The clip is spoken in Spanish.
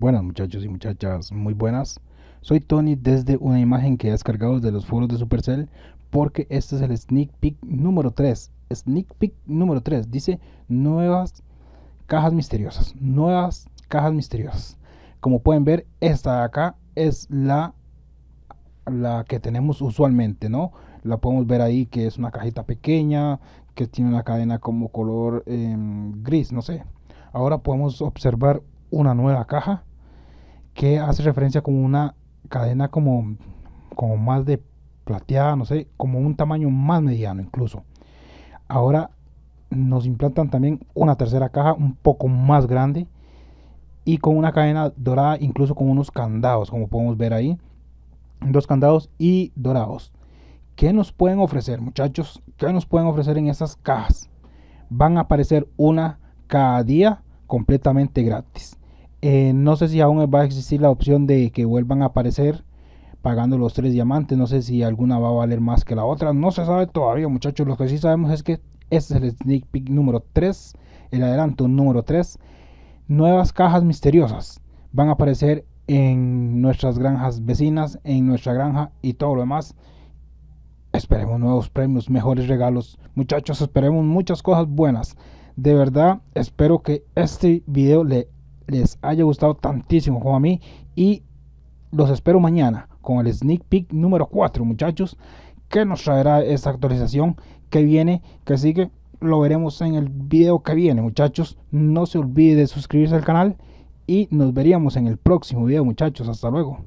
Buenas muchachos y muchachas, muy buenas. Soy Tony desde una imagen que he descargado de los foros de Supercell porque este es el sneak peek número 3. Sneak peek número 3 dice nuevas cajas misteriosas. Nuevas cajas misteriosas. Como pueden ver, esta de acá es la, la que tenemos usualmente, ¿no? La podemos ver ahí que es una cajita pequeña, que tiene una cadena como color em, gris, no sé. Ahora podemos observar una nueva caja que hace referencia como una cadena como, como más de plateada, no sé, como un tamaño más mediano incluso. Ahora nos implantan también una tercera caja un poco más grande y con una cadena dorada, incluso con unos candados, como podemos ver ahí. Dos candados y dorados. ¿Qué nos pueden ofrecer, muchachos? ¿Qué nos pueden ofrecer en esas cajas? Van a aparecer una cada día completamente gratis. Eh, no sé si aún va a existir la opción de que vuelvan a aparecer pagando los tres diamantes. No sé si alguna va a valer más que la otra. No se sabe todavía, muchachos. Lo que sí sabemos es que este es el sneak peek número 3. El adelanto número 3. Nuevas cajas misteriosas van a aparecer en nuestras granjas vecinas, en nuestra granja y todo lo demás. Esperemos nuevos premios, mejores regalos. Muchachos, esperemos muchas cosas buenas. De verdad, espero que este video le les haya gustado tantísimo como a mí y los espero mañana con el sneak peek número 4 muchachos que nos traerá esta actualización que viene que sigue lo veremos en el video que viene muchachos no se olvide de suscribirse al canal y nos veríamos en el próximo video muchachos hasta luego